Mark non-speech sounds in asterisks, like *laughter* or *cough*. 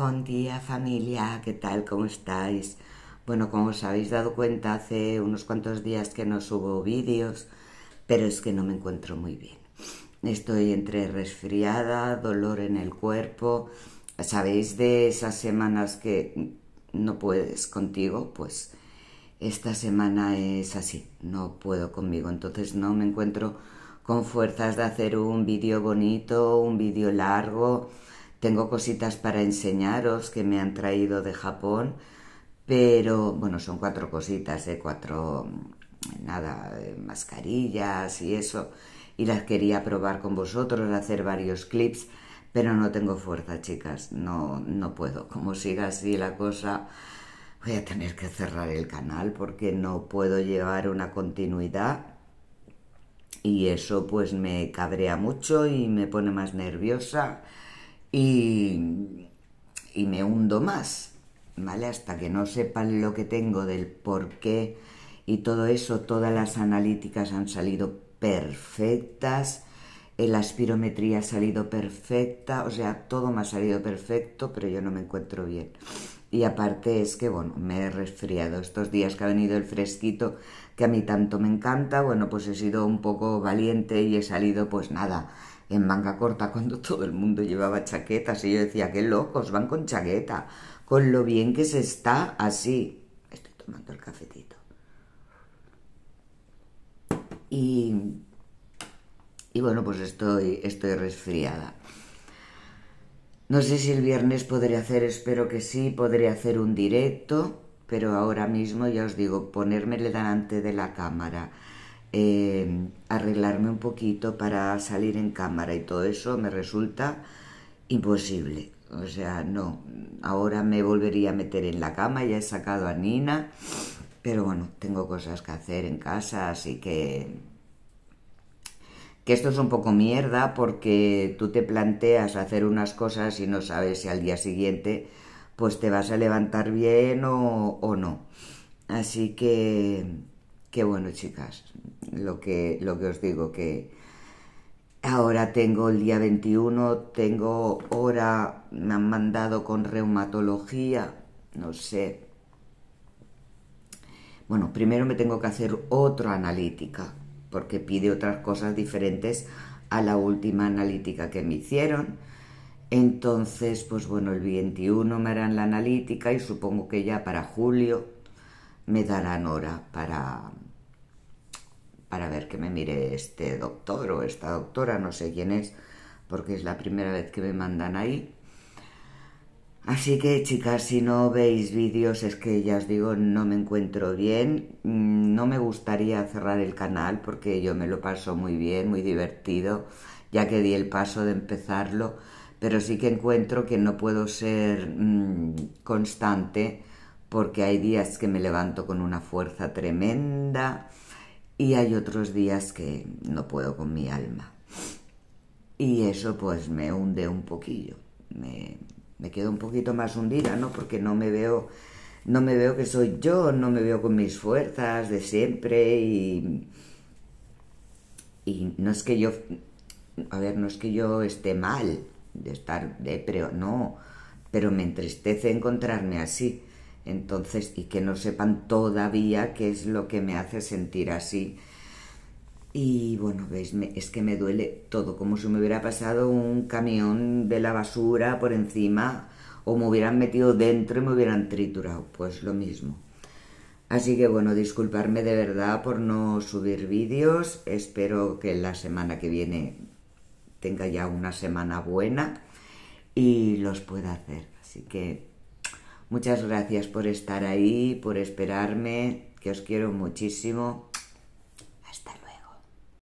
Buen día familia, ¿qué tal? ¿Cómo estáis? Bueno, como os habéis dado cuenta, hace unos cuantos días que no subo vídeos, pero es que no me encuentro muy bien. Estoy entre resfriada, dolor en el cuerpo. ¿Sabéis de esas semanas que no puedes contigo? Pues esta semana es así, no puedo conmigo, entonces no me encuentro con fuerzas de hacer un vídeo bonito, un vídeo largo tengo cositas para enseñaros que me han traído de Japón, pero bueno, son cuatro cositas, ¿eh? cuatro, mm, nada, eh, mascarillas y eso. Y las quería probar con vosotros, hacer varios clips, pero no tengo fuerza, chicas, no, no puedo. *laughs* Como siga así la cosa, voy a tener que cerrar el canal porque no puedo llevar una continuidad y eso pues me cabrea mucho y me pone más nerviosa y, y me hundo más, ¿vale? Hasta que no sepan lo que tengo del por qué y todo eso, todas las analíticas han salido perfectas eh, la aspirometría ha salido perfecta, o sea, todo me ha salido perfecto, pero yo no me encuentro bien. Y aparte es que, bueno, me he resfriado estos días que ha venido el fresquito que a mí tanto me encanta, bueno, pues he sido un poco valiente y he salido, pues nada, en manga corta *laughs* cuando todo el mundo llevaba chaquetas y yo decía, qué locos, van con chaqueta, con lo bien que se está así. Estoy tomando el cafetito. Y y bueno, pues estoy, estoy resfriada. No sé si el viernes podré hacer, espero que sí, podré hacer un directo, pero ahora mismo ya os digo, ponérmele delante de la cámara, eh, arreglarme un poquito para salir en cámara y todo eso me resulta imposible. O sea, no, ahora me volvería a meter en la cama, ya he sacado a Nina, pero bueno, tengo cosas que hacer en casa, así que que esto es un poco mierda porque tú te planteas hacer unas cosas y no sabes si al día siguiente pues te vas a levantar bien o, no. Así que, qué bueno chicas, lo que, lo que os digo que ahora tengo el día 21, tengo hora, me han mandado con reumatología, no sé. Bueno, primero me tengo que hacer otra analítica porque pide otras cosas diferentes a la última analítica que me hicieron. Entonces, pues bueno, el 21 me harán la analítica y supongo que ya para julio me darán hora para, para ver que me mire este doctor o esta doctora, no sé quién es, porque es la primera vez que me mandan ahí. Así que chicas, si no veis vídeos es que ya os digo, no me encuentro bien, mm, no me gustaría cerrar el canal porque yo me lo paso muy bien, muy divertido, ya que di el paso de empezarlo, pero sí que encuentro que no puedo ser mm, constante porque hay días que me levanto con una fuerza tremenda y hay otros días que no puedo con mi alma. Y eso pues me hunde un poquillo, me me quedo un poquito más hundida, ¿no? Porque no me veo, no me veo que soy yo, no me veo con mis fuerzas de siempre y, y no es que yo, a ver, no es que yo esté mal de estar, de, pero no, pero me entristece encontrarme así. Entonces, y que no sepan todavía qué es lo que me hace sentir así y bueno, veis, es que me duele todo, como si me hubiera pasado un camión de la basura por encima o me hubieran metido dentro y me hubieran triturado, pues lo mismo. Así que bueno, disculparme de verdad por no subir vídeos, espero que la semana que viene tenga ya una semana buena y los pueda hacer. Así que muchas gracias por estar ahí, por esperarme, que os quiero muchísimo